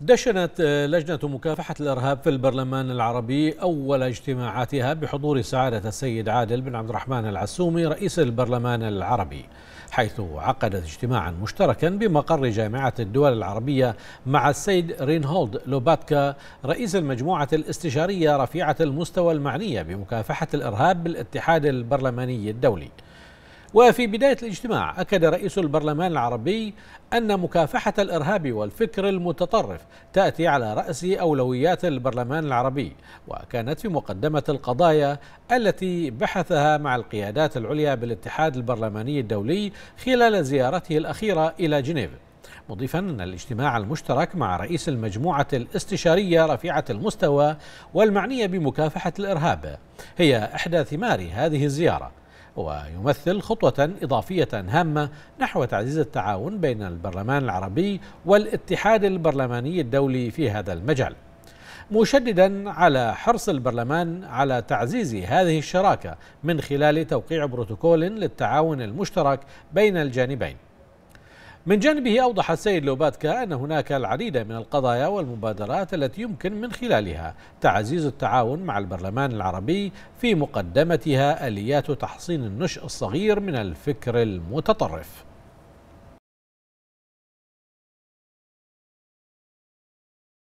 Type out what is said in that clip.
دشنت آه، لجنة مكافحة الإرهاب في البرلمان العربي أول اجتماعاتها بحضور سعادة السيد عادل بن عبد الرحمن العسومي رئيس البرلمان العربي حيث عقدت اجتماعا مشتركا بمقر جامعة الدول العربية مع السيد رينهولد لوباتكا رئيس المجموعة الاستشارية رفيعة المستوى المعنية بمكافحة الإرهاب بالاتحاد البرلماني الدولي وفي بداية الاجتماع أكد رئيس البرلمان العربي أن مكافحة الإرهاب والفكر المتطرف تأتي على رأس أولويات البرلمان العربي وكانت في مقدمة القضايا التي بحثها مع القيادات العليا بالاتحاد البرلماني الدولي خلال زيارته الأخيرة إلى جنيف مضيفا أن الاجتماع المشترك مع رئيس المجموعة الاستشارية رفيعة المستوى والمعنية بمكافحة الإرهاب هي إحدى ثمار هذه الزيارة ويمثل خطوة إضافية هامة نحو تعزيز التعاون بين البرلمان العربي والاتحاد البرلماني الدولي في هذا المجال مشددا على حرص البرلمان على تعزيز هذه الشراكة من خلال توقيع بروتوكول للتعاون المشترك بين الجانبين من جانبه أوضح السيد لوباتكا أن هناك العديد من القضايا والمبادرات التي يمكن من خلالها تعزيز التعاون مع البرلمان العربي في مقدمتها آليات تحصين النشء الصغير من الفكر المتطرف